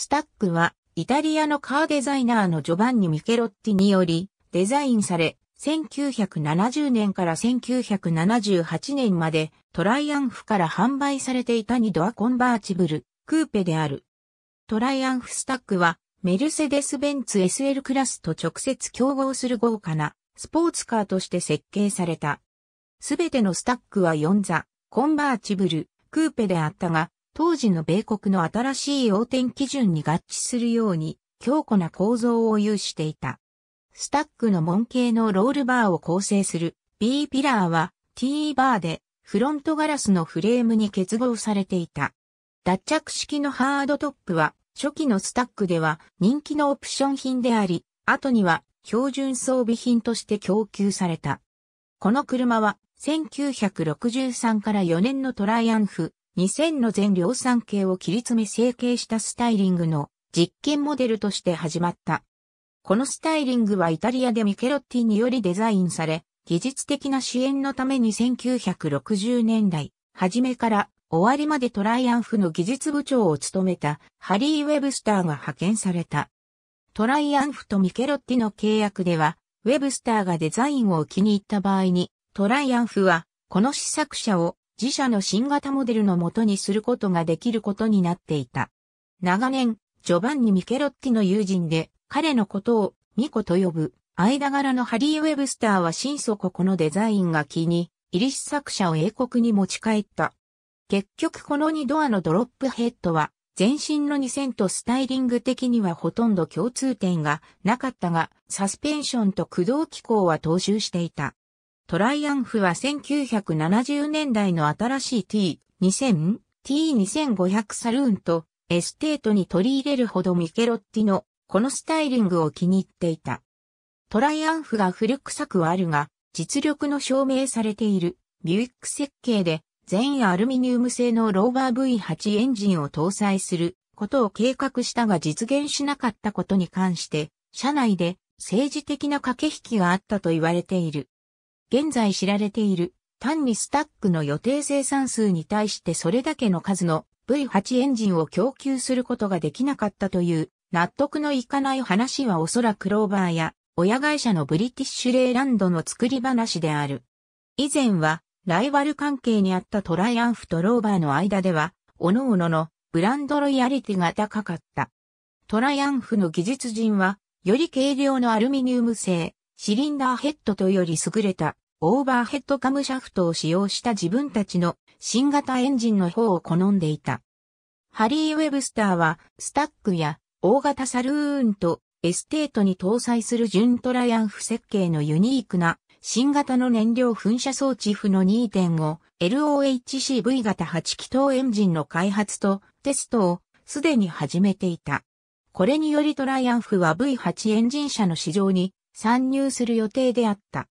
スタックは、イタリアのカーデザイナーのジョバンニ・ミケロッティにより、デザインされ、1970年から1978年まで、トライアンフから販売されていた2ドアコンバーチブル、クーペである。トライアンフスタックは、メルセデス・ベンツ SL クラスと直接競合する豪華なスポーツカーとして設計された。すべてのスタックは4座、コンバーチブル、クーペであったが、当時の米国の新しい要点基準に合致するように強固な構造を有していた。スタックの門形のロールバーを構成する B ピラーは T バーでフロントガラスのフレームに結合されていた。脱着式のハードトップは初期のスタックでは人気のオプション品であり、後には標準装備品として供給された。この車は1963から4年のトライアンフ2000の全量産系を切り詰め成形したスタイリングの実験モデルとして始まった。このスタイリングはイタリアでミケロッティによりデザインされ、技術的な支援のために1960年代、初めから終わりまでトライアンフの技術部長を務めたハリー・ウェブスターが派遣された。トライアンフとミケロッティの契約では、ウェブスターがデザインを気に入った場合に、トライアンフは、この試作者を自社の新型モデルの元にすることができることになっていた。長年、ジョバンニ・ミケロッティの友人で、彼のことをミコと呼ぶ、間柄のハリー・ウェブスターは心底このデザインが気に、イリス作者を英国に持ち帰った。結局この2ドアのドロップヘッドは、全身の2000とスタイリング的にはほとんど共通点がなかったが、サスペンションと駆動機構は踏襲していた。トライアンフは1970年代の新しい T2000、T2500 サルーンとエステートに取り入れるほどミケロッティのこのスタイリングを気に入っていた。トライアンフが古臭くはあるが、実力の証明されているビュイック設計で全アルミニウム製のローバー V8 エンジンを搭載することを計画したが実現しなかったことに関して、社内で政治的な駆け引きがあったと言われている。現在知られている単にスタックの予定生産数に対してそれだけの数の V8 エンジンを供給することができなかったという納得のいかない話はおそらくローバーや親会社のブリティッシュレイランドの作り話である。以前はライバル関係にあったトライアンフとローバーの間では、各々のブランドロイヤリティが高かった。トライアンフの技術陣は、より軽量のアルミニウム製、シリンダーヘッドとより優れたオーバーヘッドカムシャフトを使用した自分たちの新型エンジンの方を好んでいた。ハリー・ウェブスターはスタックや大型サルーンとエステートに搭載する純トライアンフ設計のユニークな新型の燃料噴射装置 F の 2.5LOHCV 型8気筒エンジンの開発とテストをすでに始めていた。これによりトライアンフは V8 エンジン車の市場に参入する予定であった。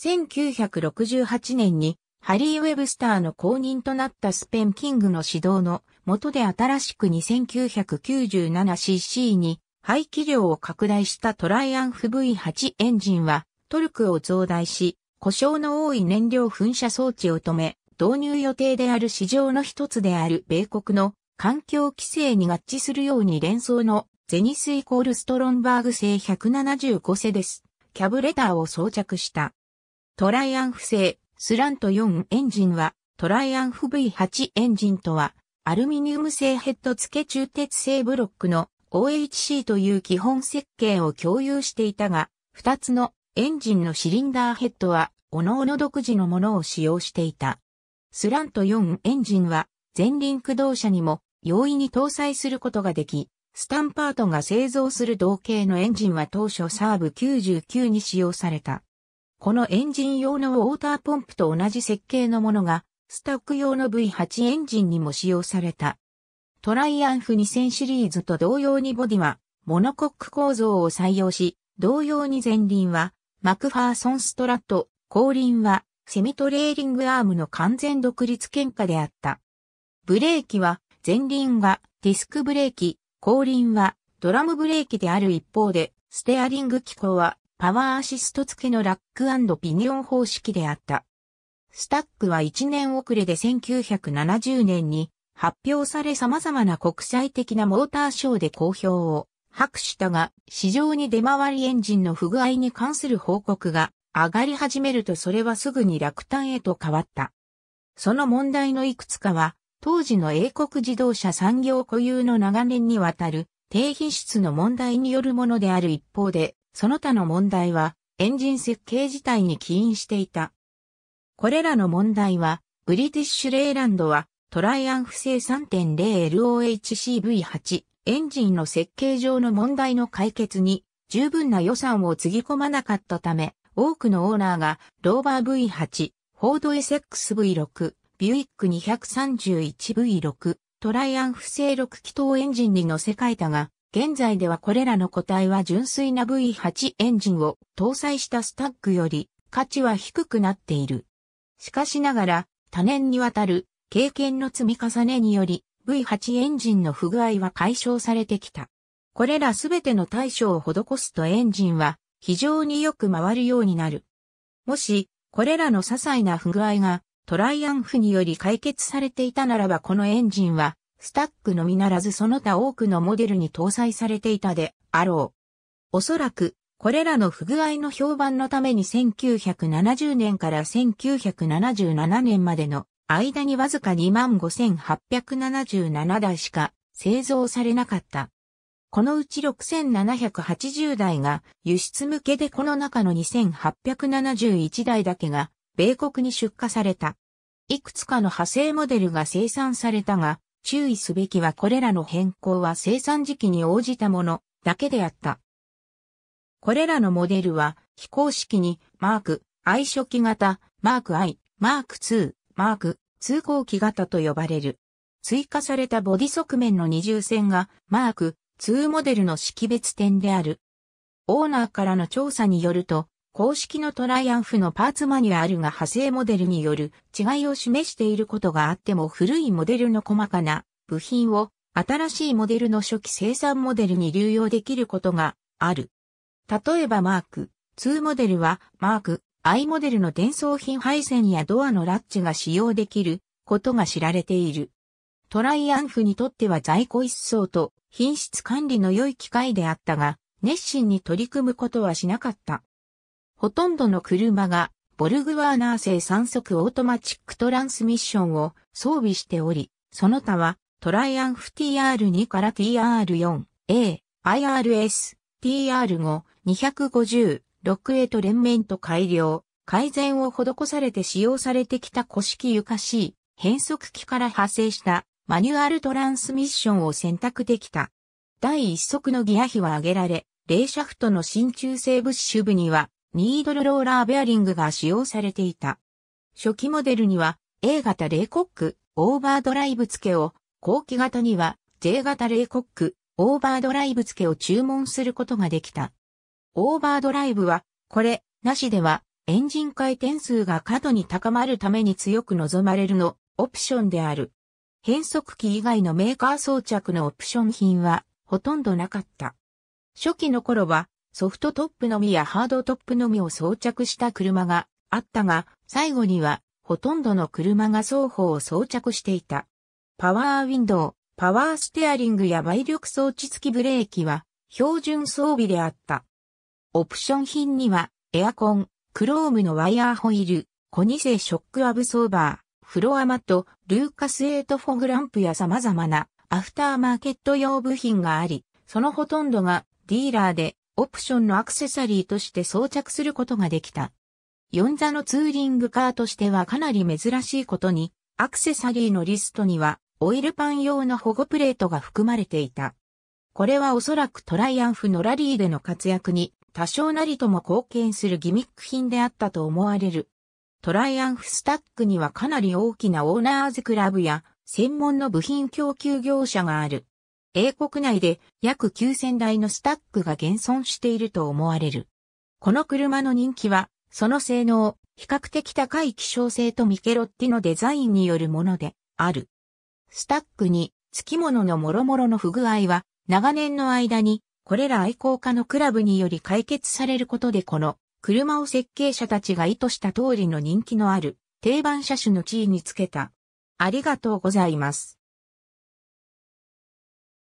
1968年にハリー・ウェブスターの後任となったスペン・キングの指導の下で新しく 2997cc に排気量を拡大したトライアンフ V8 エンジンはトルクを増大し、故障の多い燃料噴射装置を止め、導入予定である市場の一つである米国の環境規制に合致するように連想のゼニスイコールストロンバーグ製175セです。キャブレターを装着した。トライアンフ製スラント4エンジンはトライアンフ V8 エンジンとはアルミニウム製ヘッド付け中鉄製ブロックの OHC という基本設計を共有していたが、2つのエンジンのシリンダーヘッドは各々独自のものを使用していた。スラント4エンジンは前輪駆動車にも容易に搭載することができ、スタンパートが製造する同型のエンジンは当初サーブ99に使用された。このエンジン用のウォーターポンプと同じ設計のものが、スタック用の V8 エンジンにも使用された。トライアンフ2000シリーズと同様にボディは、モノコック構造を採用し、同様に前輪は、マクファーソンストラット、後輪は、セミトレーリングアームの完全独立喧嘩であった。ブレーキは、前輪がディスクブレーキ、後輪はドラムブレーキである一方で、ステアリング機構はパワーアシスト付けのラックピニオン方式であった。スタックは1年遅れで1970年に発表され様々な国際的なモーターショーで好評を博したが、市場に出回りエンジンの不具合に関する報告が上がり始めるとそれはすぐに落胆へと変わった。その問題のいくつかは当時の英国自動車産業固有の長年にわたる低品質の問題によるものである一方で、その他の問題はエンジン設計自体に起因していた。これらの問題は、ブリティッシュレイランドはトライアンフ製 3.0LOHCV8 エンジンの設計上の問題の解決に十分な予算をつぎ込まなかったため、多くのオーナーがローバー V8、フォード SXV6、ビュイック 231V6 トライアンフ製6気筒エンジンに乗せ替えたが、現在ではこれらの個体は純粋な V8 エンジンを搭載したスタッグより価値は低くなっている。しかしながら、多年にわたる経験の積み重ねにより V8 エンジンの不具合は解消されてきた。これらすべての対処を施すとエンジンは非常によく回るようになる。もし、これらの些細な不具合がトライアンフにより解決されていたならばこのエンジンは、スタックのみならずその他多くのモデルに搭載されていたであろう。おそらく、これらの不具合の評判のために1970年から1977年までの間にわずか25,877台しか製造されなかった。このうち6,780台が輸出向けでこの中の2,871台だけが米国に出荷された。いくつかの派生モデルが生産されたが、注意すべきはこれらの変更は生産時期に応じたものだけであった。これらのモデルは非公式にマーク I 初期型、マーク I、マーク2、マーク通行機型と呼ばれる。追加されたボディ側面の二重線がマーク2モデルの識別点である。オーナーからの調査によると、公式のトライアンフのパーツマニュアルが派生モデルによる違いを示していることがあっても古いモデルの細かな部品を新しいモデルの初期生産モデルに流用できることがある。例えばマーク2モデルはマーク I モデルの伝送品配線やドアのラッチが使用できることが知られている。トライアンフにとっては在庫一層と品質管理の良い機会であったが、熱心に取り組むことはしなかった。ほとんどの車が、ボルグワーナー製3速オートマチックトランスミッションを装備しており、その他は、トライアンフ TR2 から TR4、A、IRS、TR5、250、6 a と連綿と改良、改善を施されて使用されてきた古式ゆかしい変速機から派生したマニュアルトランスミッションを選択できた。第1速のギア比は上げられ、レーシャフトの真鍮性物ッ部にはニードルローラーベアリングが使用されていた。初期モデルには A 型レーコック、オーバードライブ付けを、後期型には J 型レーコック、オーバードライブ付けを注文することができた。オーバードライブは、これ、なしでは、エンジン回転数が過度に高まるために強く望まれるの、オプションである。変速機以外のメーカー装着のオプション品は、ほとんどなかった。初期の頃は、ソフトトップのみやハードトップのみを装着した車があったが、最後にはほとんどの車が双方を装着していた。パワーウィンドウ、パワーステアリングや倍力装置付きブレーキは標準装備であった。オプション品にはエアコン、クロームのワイヤーホイール、コニセショックアブソーバー、フロアマット、ルーカス8フォグランプや様々なアフターマーケット用部品があり、そのほとんどがディーラーでオプションのアクセサリーとして装着することができた。四座のツーリングカーとしてはかなり珍しいことに、アクセサリーのリストには、オイルパン用の保護プレートが含まれていた。これはおそらくトライアンフのラリーでの活躍に多少なりとも貢献するギミック品であったと思われる。トライアンフスタックにはかなり大きなオーナーズクラブや専門の部品供給業者がある。英国内で約9000台のスタックが現存していると思われる。この車の人気は、その性能、比較的高い希少性とミケロッティのデザインによるものである。スタックに、付き物の諸々の不具合は、長年の間に、これら愛好家のクラブにより解決されることでこの、車を設計者たちが意図した通りの人気のある、定番車種の地位につけた。ありがとうございます。